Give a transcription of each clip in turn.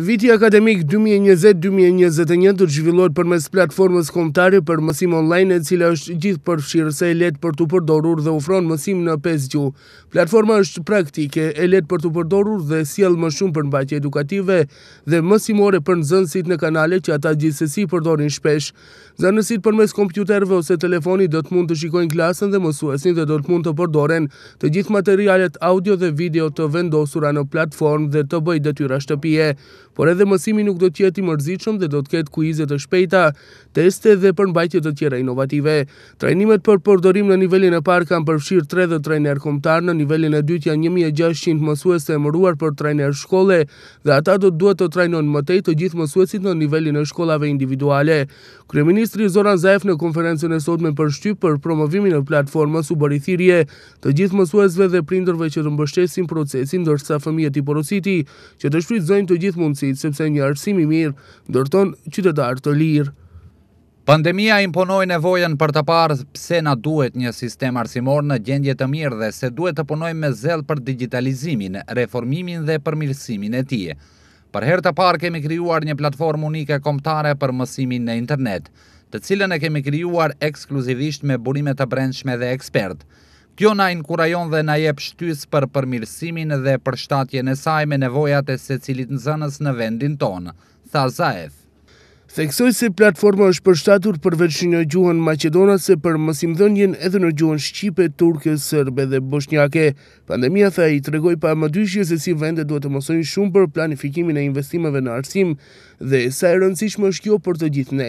Viti akademik 2020-2021 të zhvillohet përmes platformës kombëtare për mësim online, e cila është gjithë se e lehtë për të përdorur dhe ofron mësim në 5 gjuhë. Platforma është praktike, e lehtë për të përdorur dhe sjell më shumë përmbajtje edukative dhe mësimore për nxënësit në kanale që ata gjithsesi përdorin shpesh. Nxënësit përmes kompjuterëve ose telefonit do të mund të shikojnë klasën dhe mësuesin dhe do të mund të përdoren të gjithë materialet audio dhe video të vendosura në platformë dhe të bëjë detyra shtëpie por edhe mësimi nuk do tjetë i mërzicëm dhe do të ketë kuizet të shpejta, teste dhe përmbajtje të tjera inovative. Trajnimet për përdorim në nivelin e parë kam përfshirë tre dhe trajner komtar në nivelin e dytë janë 1600 mësues të emëruar për trajner shkolle dhe ata do të duhet të trajnon mëtej të gjithë mësuesit në nivelin e shkollave individuale. Kryeministri Zoran Zaef në konferencën e sot me përshtyp për promovimin e platformës u bërithirje të gjithë mësuesve dhe prindërve që të mbështesin procesin ndërsa fëmijët i porositi që të të gjithë mundësit mundësi, sepse një arsim i mirë ndërton qytetar të lirë. Pandemia imponoi nevojën për të parë pse na duhet një sistem arsimor në gjendje të mirë dhe se duhet të punojmë me zell për digitalizimin, reformimin dhe përmirësimin e tij. Për herë të parë kemi krijuar një platformë unike kombëtare për mësimin në internet, të cilën e kemi krijuar ekskluzivisht me burime të brendshme dhe ekspertë. Kjo na inkurajon dhe na jep shtys për përmirësimin dhe përshtatjen e saj me nevojat e secilit nxënës në vendin tonë, tha Zaev. Theksoj se platforma është përshtatur përveç në gjuhën Macedonase për mësim dhënjen edhe në gjuhën Shqipe, Turke, Sërbe dhe Boshnjake. Pandemia tha i tregoj pa më dyshje se si vende duhet të mësojnë shumë për planifikimin e investimeve në arsim dhe sa e rëndësishme është kjo për të gjithë ne.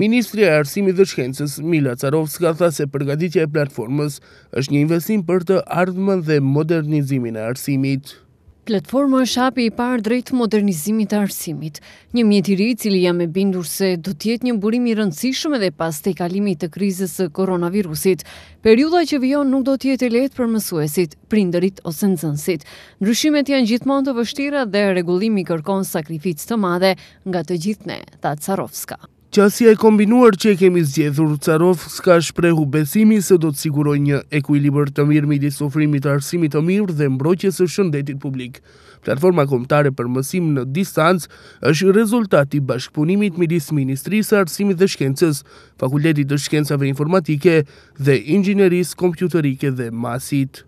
Ministri e Arsimit dhe Shkencës, Mila Carovska, tha se përgatitja e platformës është një investim për të ardhmen dhe modernizimin e arsimit. Platforma është hapi i parë drejt modernizimit të arsimit, një mjet i ri i cili jam e bindur se do të jetë një burim i rëndësishëm edhe pas te kalimit të krizës së koronavirusit. Periudha që vijon nuk do të jetë e lehtë për mësuesit, prindërit ose nxënësit. Ndryshimet janë gjithmonë të vështira dhe rregullimi kërkon sakrificë të madhe nga të gjithë ne, tha Carovska. Qasja e kombinuar që e kemi zgjedhur, Carov s'ka shprehu besimi se do të siguroj një ekuilibër të mirë midis ofrimit arsimit të mirë dhe mbroqjes së shëndetit publik. Platforma kombëtare për mësim në distancë është rezultati bashkëpunimit midis Ministrisë Arsimit dhe Shkencës, Fakultetit të Shkencave Informatike dhe Inxhinierisë Kompjuterike dhe Masit.